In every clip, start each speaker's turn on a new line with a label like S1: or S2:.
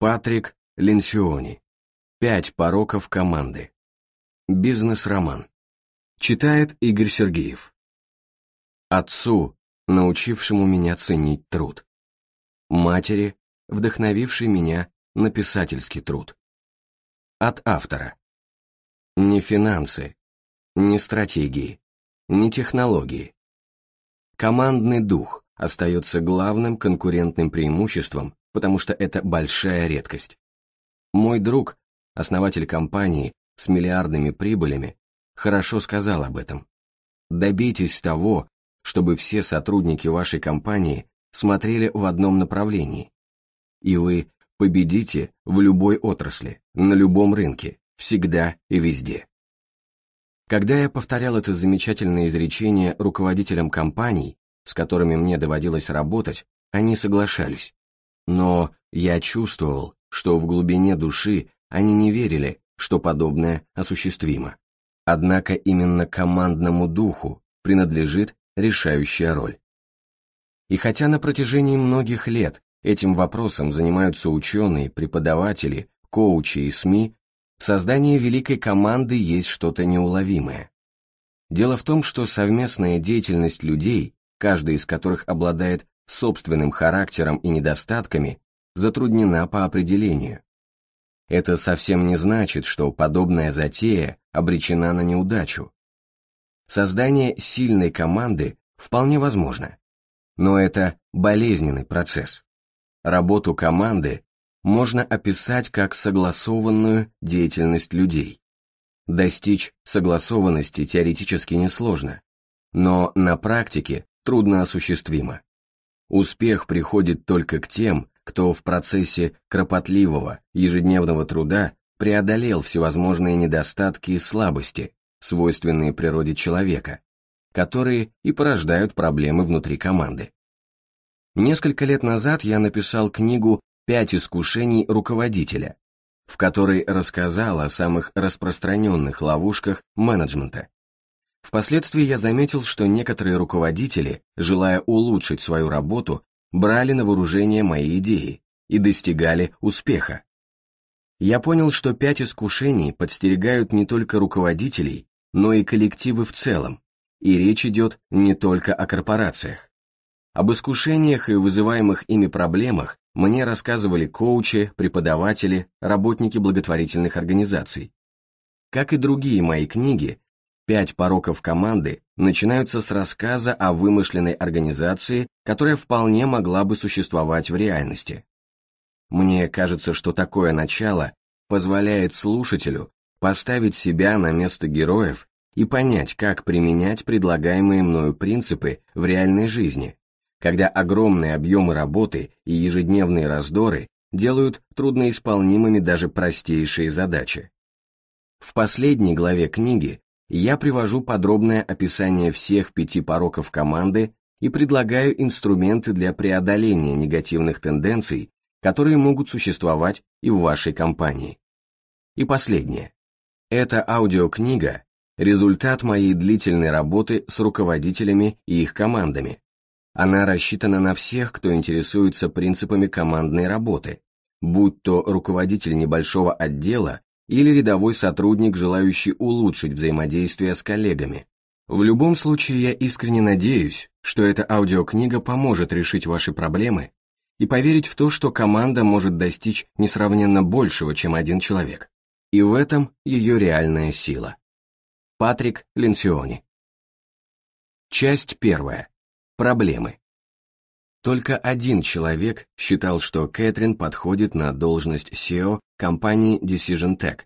S1: Патрик Ленсиони. Пять пороков команды. Бизнес-роман. Читает Игорь Сергеев. Отцу, научившему меня ценить труд. Матери, вдохновившей меня на писательский труд. От автора. Не финансы, не стратегии, не технологии. Командный дух остается главным конкурентным преимуществом, потому что это большая редкость. Мой друг, основатель компании с миллиардными прибылями, хорошо сказал об этом. Добейтесь того, чтобы все сотрудники вашей компании смотрели в одном направлении. И вы победите в любой отрасли, на любом рынке, всегда и везде. Когда я повторял это замечательное изречение руководителям компаний, с которыми мне доводилось работать, они соглашались. Но я чувствовал, что в глубине души они не верили, что подобное осуществимо. Однако именно командному духу принадлежит решающая роль. И хотя на протяжении многих лет этим вопросом занимаются ученые, преподаватели, коучи и СМИ, в создании великой команды есть что-то неуловимое. Дело в том, что совместная деятельность людей, каждый из которых обладает собственным характером и недостатками, затруднена по определению. Это совсем не значит, что подобная затея обречена на неудачу. Создание сильной команды вполне возможно, но это болезненный процесс. Работу команды можно описать как согласованную деятельность людей. Достичь согласованности теоретически несложно, но на практике трудно осуществимо. Успех приходит только к тем, кто в процессе кропотливого, ежедневного труда преодолел всевозможные недостатки и слабости, свойственные природе человека, которые и порождают проблемы внутри команды. Несколько лет назад я написал книгу «Пять искушений руководителя», в которой рассказал о самых распространенных ловушках менеджмента. Впоследствии я заметил, что некоторые руководители, желая улучшить свою работу, брали на вооружение мои идеи и достигали успеха. Я понял, что пять искушений подстерегают не только руководителей, но и коллективы в целом, и речь идет не только о корпорациях. Об искушениях и вызываемых ими проблемах мне рассказывали коучи, преподаватели, работники благотворительных организаций. Как и другие мои книги, Пять пороков команды начинаются с рассказа о вымышленной организации, которая вполне могла бы существовать в реальности. Мне кажется, что такое начало позволяет слушателю поставить себя на место героев и понять, как применять предлагаемые мною принципы в реальной жизни, когда огромные объемы работы и ежедневные раздоры делают трудноисполнимыми даже простейшие задачи. В последней главе книги я привожу подробное описание всех пяти пороков команды и предлагаю инструменты для преодоления негативных тенденций, которые могут существовать и в вашей компании. И последнее. Эта аудиокнига – результат моей длительной работы с руководителями и их командами. Она рассчитана на всех, кто интересуется принципами командной работы, будь то руководитель небольшого отдела или рядовой сотрудник, желающий улучшить взаимодействие с коллегами. В любом случае, я искренне надеюсь, что эта аудиокнига поможет решить ваши проблемы и поверить в то, что команда может достичь несравненно большего, чем один человек. И в этом ее реальная сила. Патрик Ленсиони. Часть первая. Проблемы. Только один человек считал, что Кэтрин подходит на должность SEO компании Decision Tech.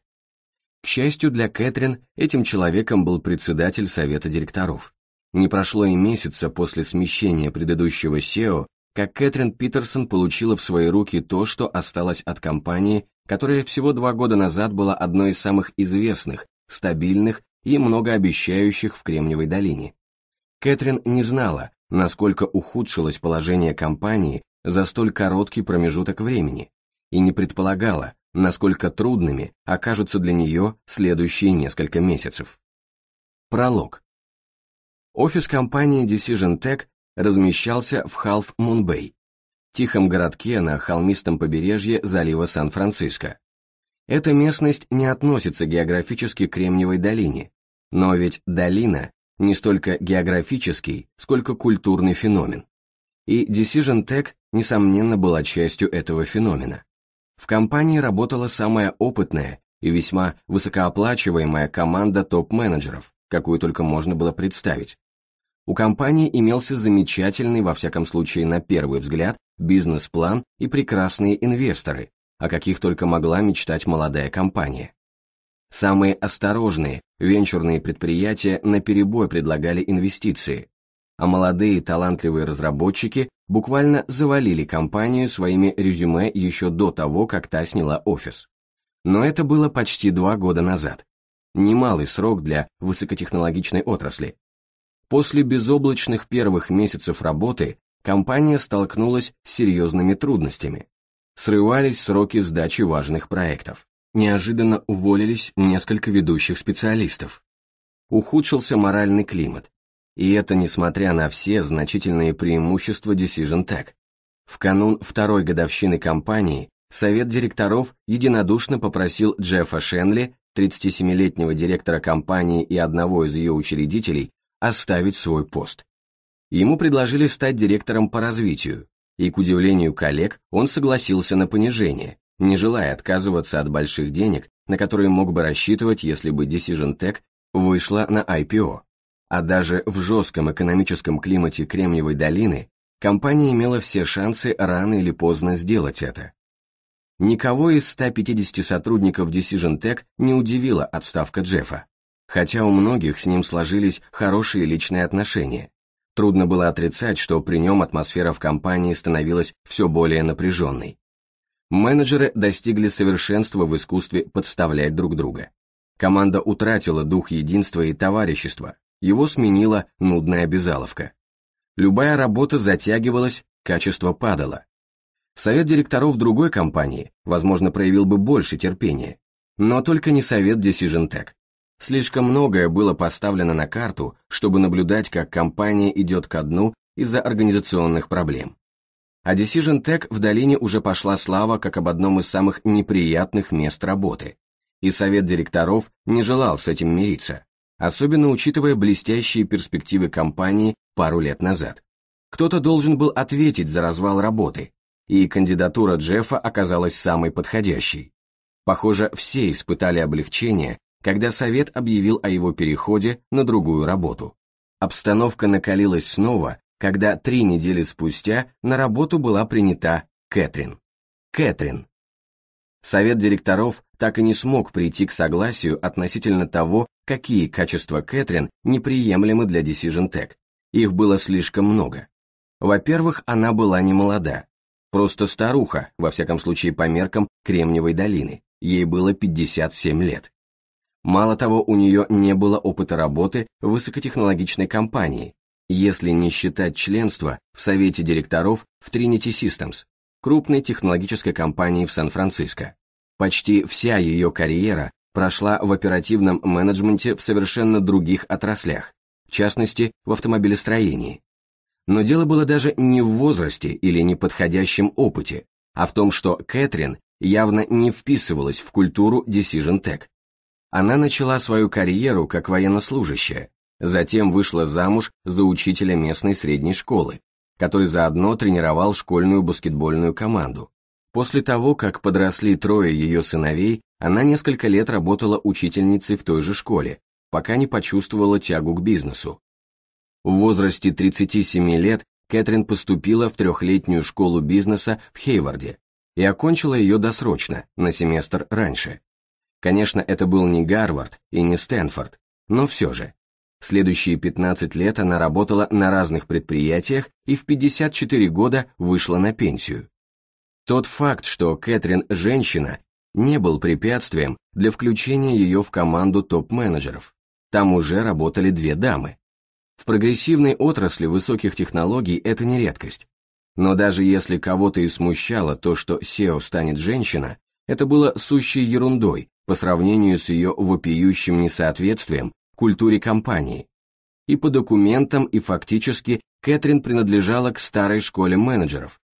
S1: К счастью для Кэтрин, этим человеком был председатель совета директоров. Не прошло и месяца после смещения предыдущего SEO, как Кэтрин Питерсон получила в свои руки то, что осталось от компании, которая всего два года назад была одной из самых известных, стабильных и многообещающих в Кремниевой долине. Кэтрин не знала, насколько ухудшилось положение компании за столь короткий промежуток времени, и не предполагала, насколько трудными окажутся для нее следующие несколько месяцев. Пролог. Офис компании Decision Tech размещался в Half Moon Bay, тихом городке на холмистом побережье залива Сан-Франциско. Эта местность не относится географически к Кремниевой долине, но ведь долина не столько географический, сколько культурный феномен. И Decision Tech, несомненно, была частью этого феномена. В компании работала самая опытная и весьма высокооплачиваемая команда топ-менеджеров, какую только можно было представить. У компании имелся замечательный, во всяком случае на первый взгляд, бизнес-план и прекрасные инвесторы, о каких только могла мечтать молодая компания. Самые осторожные венчурные предприятия наперебой предлагали инвестиции, а молодые талантливые разработчики буквально завалили компанию своими резюме еще до того, как та сняла офис. Но это было почти два года назад. Немалый срок для высокотехнологичной отрасли. После безоблачных первых месяцев работы компания столкнулась с серьезными трудностями. Срывались сроки сдачи важных проектов. Неожиданно уволились несколько ведущих специалистов. Ухудшился моральный климат, и это несмотря на все значительные преимущества Decision Tech. В канун второй годовщины компании совет директоров единодушно попросил Джеффа Шенли, 37-летнего директора компании и одного из ее учредителей, оставить свой пост. Ему предложили стать директором по развитию, и, к удивлению коллег, он согласился на понижение, не желая отказываться от больших денег, на которые мог бы рассчитывать, если бы Decision Tech вышла на IPO а даже в жестком экономическом климате Кремниевой долины компания имела все шансы рано или поздно сделать это. Никого из 150 сотрудников Decision Tech не удивила отставка Джеффа, хотя у многих с ним сложились хорошие личные отношения. Трудно было отрицать, что при нем атмосфера в компании становилась все более напряженной. Менеджеры достигли совершенства в искусстве подставлять друг друга. Команда утратила дух единства и товарищества, его сменила нудная обязаловка. Любая работа затягивалась, качество падало. Совет директоров другой компании, возможно, проявил бы больше терпения. Но только не совет Decision Tech. Слишком многое было поставлено на карту, чтобы наблюдать, как компания идет ко дну из-за организационных проблем. А Decision Tech в долине уже пошла слава как об одном из самых неприятных мест работы. И совет директоров не желал с этим мириться особенно учитывая блестящие перспективы компании пару лет назад. Кто-то должен был ответить за развал работы, и кандидатура Джеффа оказалась самой подходящей. Похоже, все испытали облегчение, когда совет объявил о его переходе на другую работу. Обстановка накалилась снова, когда три недели спустя на работу была принята Кэтрин. Кэтрин, Совет директоров так и не смог прийти к согласию относительно того, какие качества Кэтрин неприемлемы для Decision Tech. Их было слишком много. Во-первых, она была не молода. Просто старуха, во всяком случае по меркам Кремниевой долины. Ей было 57 лет. Мало того, у нее не было опыта работы в высокотехнологичной компании, если не считать членства в Совете директоров в Trinity Systems, крупной технологической компании в Сан-Франциско. Почти вся ее карьера прошла в оперативном менеджменте в совершенно других отраслях, в частности, в автомобилестроении. Но дело было даже не в возрасте или неподходящем опыте, а в том, что Кэтрин явно не вписывалась в культуру Decision Tech. Она начала свою карьеру как военнослужащая, затем вышла замуж за учителя местной средней школы, который заодно тренировал школьную баскетбольную команду. После того, как подросли трое ее сыновей, она несколько лет работала учительницей в той же школе, пока не почувствовала тягу к бизнесу. В возрасте 37 лет Кэтрин поступила в трехлетнюю школу бизнеса в Хейварде и окончила ее досрочно, на семестр раньше. Конечно, это был не Гарвард и не Стэнфорд, но все же. Следующие 15 лет она работала на разных предприятиях и в 54 года вышла на пенсию. Тот факт, что Кэтрин – женщина, не был препятствием для включения ее в команду топ-менеджеров. Там уже работали две дамы. В прогрессивной отрасли высоких технологий это не редкость. Но даже если кого-то и смущало то, что СЕО станет женщина, это было сущей ерундой по сравнению с ее вопиющим несоответствием культуре компании. И по документам, и фактически Кэтрин принадлежала к старой школе менеджеров,